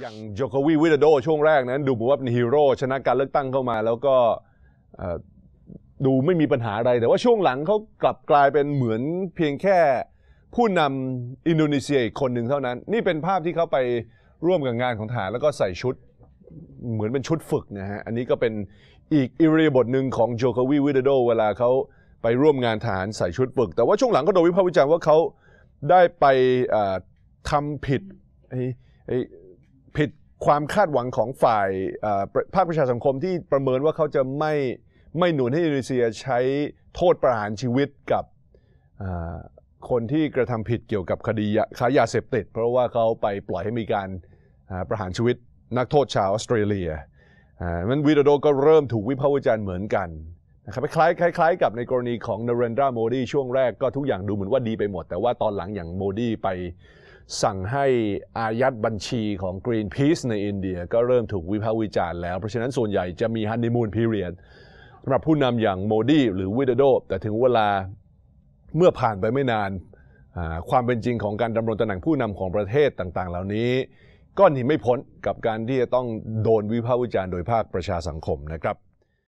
อย่างโจโควีวิดาโดช่วงแรกนั้น ดูเหมือนว่าเป็นฮีโร่ชนะการเลือกตั้งเข้ามา แล้วก็ดูไม่มีปัญหาอะไร แต่ว่าช่วงหลังเขากลับกลายเป็นเหมือนเพียงแค่ ผู้นำอินโดนีเซียอีกคนหนึ่งเท่านั้น นี่เป็นภาพที่เขาไปร่วมกับงานของทหารแล้วก็ใส่ชุด เหมือนเป็นชุดฝึกนะฮะ อันนี้ก็เป็นอีกอิริยาบถหนึ่งของโจโควีวิดาโดเวลาเขาไปร่วมงานทหารใส่ชุดฝึก แต่ว่าช่วงหลังก็โดนวิพากษ์วิจารณ์ว่าเขาได้ไปทำผิดผิดความคาดหวังของฝ่ายภาคประชาสังคมที่ประเมินว่าเขาจะไม่ไม่หนุนให้อินโดนีเซียใช้โทษประหารชีวิตกับคนที่กระทำผิดเกี่ยวกับคดีค้ายาเสพติด เพราะว่าเขาไปปล่อยให้มีการประหารชีวิตนักโทษชาวออสเตรเลียมันวีดโดก็เริ่มถูกวิพากษ์วิจารณ์เหมือนกันนะครับคล้ายคล้ายกับในกรณีของนเรนดราโมดีช่วงแรกก็ทุกอย่างดูเหมือนว่าดีไปหมดแต่ว่าตอนหลังอย่างโมดีไปสั่งให้อายัดบัญชีของ Greenpeace ในอินเดียก็เริ่มถูกวิพากษ์วิจารณ์แล้ว เพราะฉะนั้น ส่วนใหญ่จะมีฮันนีมูนพีเรียดสำหรับผู้นำอย่างโมดีหรือวิดโด แต่ถึงเวลาเมื่อผ่านไปไม่นาน ความเป็นจริงของการดำรงตำแหน่งผู้นำของประเทศต่างๆ เหล่านี้ ก็หนีไม่พ้นกับการที่จะต้องโดนวิพากษ์วิจารณ์โดยภาคประชาสังคมนะครับ